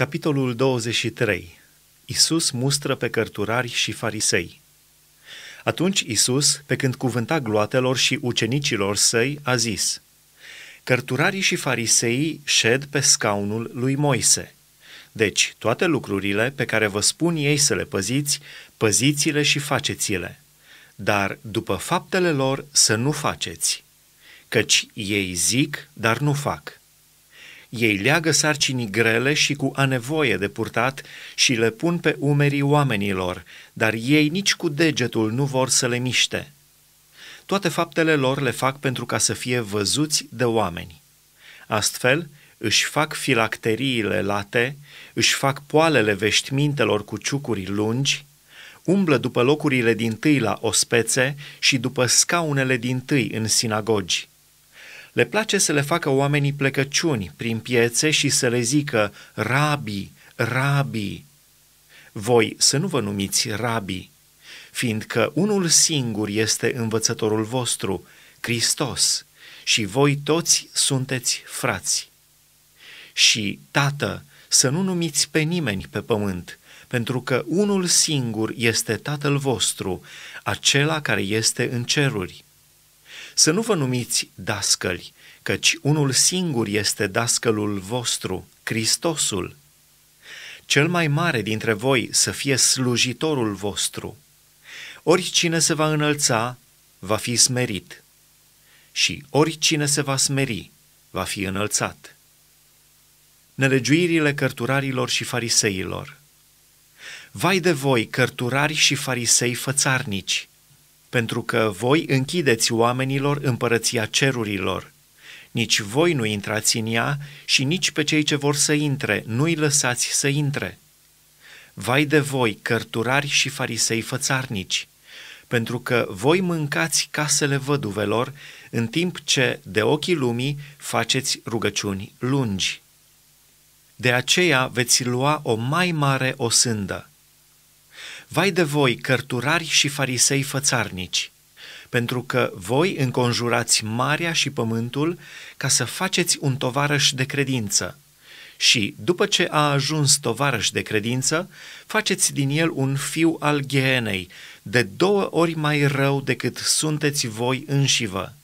Capitolul 23. Isus mustră pe cărturari și farisei. Atunci Isus, pe când cuvânta gloatelor și ucenicilor săi, a zis, Cărturarii și farisei, șed pe scaunul lui Moise. Deci, toate lucrurile pe care vă spun ei să le păziți, păziți-le și faceți-le. Dar, după faptele lor, să nu faceți, căci ei zic, dar nu fac ei leagă sarcinii grele și cu anevoie de purtat și le pun pe umerii oamenilor, dar ei nici cu degetul nu vor să le miște. Toate faptele lor le fac pentru ca să fie văzuți de oameni. Astfel, își fac filacteriile late, își fac poalele veștimintelor cu ciucuri lungi, umblă după locurile din tâi la ospețe și după scaunele din tâi în sinagogi le place să le facă oamenii plecăciuni prin piețe și să le zică rabi, rabi. Voi să nu vă numiți rabi, fiindcă unul singur este învățătorul vostru, Hristos, și voi toți sunteți frați. Și, Tată, să nu numiți pe nimeni pe pământ, pentru că unul singur este Tatăl vostru, acela care este în ceruri. Să nu vă numiți dascăli, căci unul singur este dascălul vostru, Hristosul. Cel mai mare dintre voi să fie slujitorul vostru. Oricine se va înălța, va fi smerit, și oricine se va smeri, va fi înălțat. Nelegiuirile cărturarilor și fariseilor Vai de voi, cărturari și farisei fățarnici, pentru că voi închideți oamenilor împărăția cerurilor. Nici voi nu intrați în ea și nici pe cei ce vor să intre nu-i lăsați să intre. Vai de voi, cărturari și farisei fățarnici, pentru că voi mâncați casele văduvelor, în timp ce de ochii lumii faceți rugăciuni lungi. De aceea veți lua o mai mare osândă, Vai de voi, cărturari și farisei fățarnici, pentru că voi înconjurați marea și pământul ca să faceți un tovarăș de credință. Și, după ce a ajuns tovarăș de credință, faceți din el un fiu al ghenei, de două ori mai rău decât sunteți voi înșivă.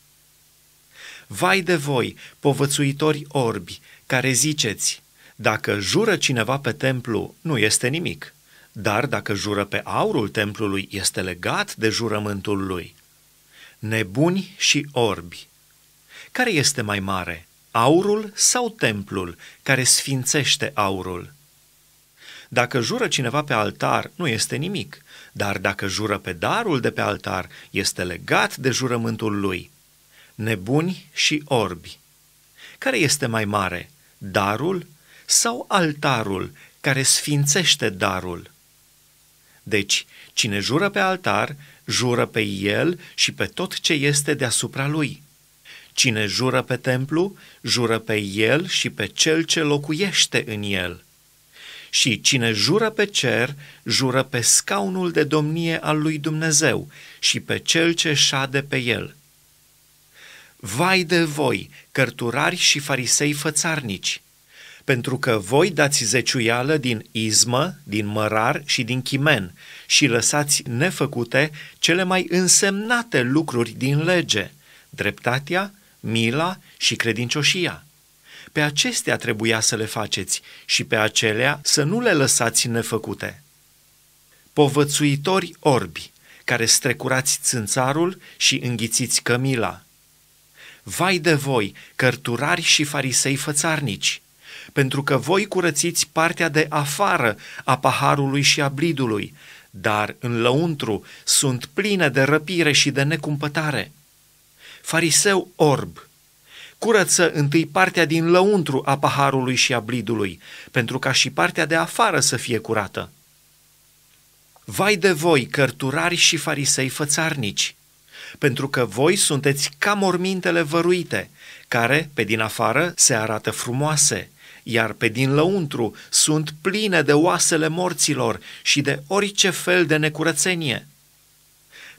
Vai de voi, povățuitori orbi, care ziceți, dacă jură cineva pe templu, nu este nimic – dar dacă jură pe aurul templului, este legat de jurământul lui. Nebuni și orbi. Care este mai mare, aurul sau templul care sfințește aurul? Dacă jură cineva pe altar, nu este nimic, dar dacă jură pe darul de pe altar, este legat de jurământul lui. Nebuni și orbi. Care este mai mare, darul sau altarul care sfințește darul? Deci, cine jură pe altar, jură pe el și pe tot ce este deasupra lui. Cine jură pe templu, jură pe el și pe cel ce locuiește în el. Și cine jură pe cer, jură pe scaunul de domnie al lui Dumnezeu și pe cel ce șade pe el. Vai de voi, cărturari și farisei fățarnici! pentru că voi dați zeciuială din izmă, din mărar și din chimen și lăsați nefăcute cele mai însemnate lucruri din lege, dreptatea, mila și credincioșia. Pe acestea trebuia să le faceți și pe acelea să nu le lăsați nefăcute. Povățuitori orbi, care strecurați țânțarul și înghițiți cămila. Vai de voi, cărturari și farisei fățarnici, pentru că voi curățiți partea de afară a paharului și a blidului, dar în lăuntru sunt pline de răpire și de necumpătare. Fariseu orb, curăță întâi partea din lăuntru a paharului și a blidului, pentru ca și partea de afară să fie curată. Vai de voi, cărturari și farisei fățarnici, pentru că voi sunteți ca mormintele văruite, care, pe din afară, se arată frumoase, iar pe din lăuntru sunt pline de oasele morților și de orice fel de necurățenie.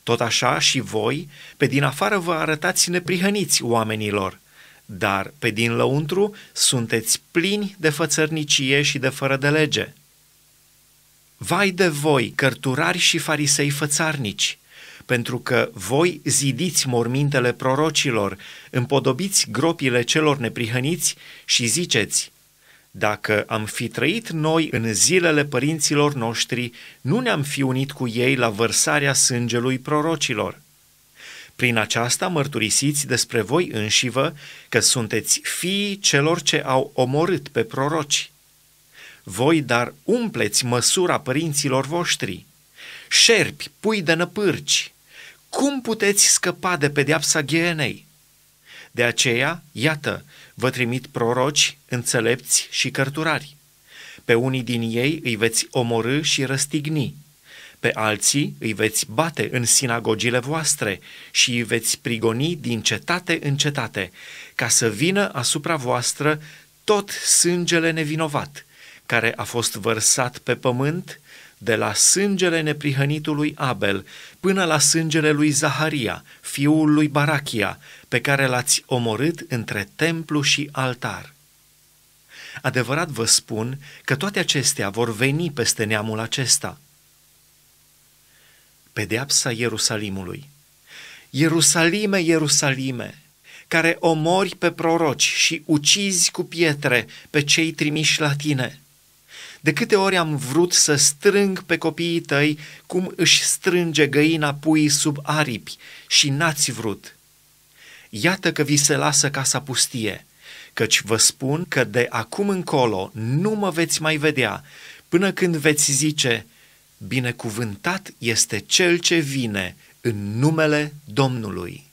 Tot așa și voi, pe din afară vă arătați neprihăniți oamenilor, dar pe din lăuntru sunteți plini de fățărnicie și de fără de lege. Vai de voi, cărturari și farisei fățarnici, pentru că voi zidiți mormintele prorocilor, împodobiți gropile celor neprihăniți și ziceți, dacă am fi trăit noi în zilele părinților noștri, nu ne-am fi unit cu ei la vărsarea sângelui prorocilor. Prin aceasta mărturisiți despre voi înșivă că sunteți fii celor ce au omorât pe proroci. Voi dar umpleți măsura părinților voștri. Șerpi, pui de năpârci, cum puteți scăpa de pedeapsa ghienei? De aceea, iată, Vă trimit proroci, înțelepți și cărturari. Pe unii din ei îi veți omorâ și răstigni, pe alții îi veți bate în sinagogile voastre și îi veți prigoni din cetate în cetate, ca să vină asupra voastră tot sângele nevinovat, care a fost vărsat pe pământ de la sângele neprihănitului Abel până la sângele lui Zaharia, fiul lui Barachia, pe care l-ați omorât între templu și altar. Adevărat vă spun că toate acestea vor veni peste neamul acesta. Pedeapsa Ierusalimului Ierusalime, Ierusalime, care omori pe proroci și ucizi cu pietre pe cei trimiși la tine – de câte ori am vrut să strâng pe copiii tăi cum își strânge găina puii sub aripi și n-ați vrut. Iată că vi se lasă casa pustie, căci vă spun că de acum încolo nu mă veți mai vedea, până când veți zice, binecuvântat este cel ce vine în numele Domnului.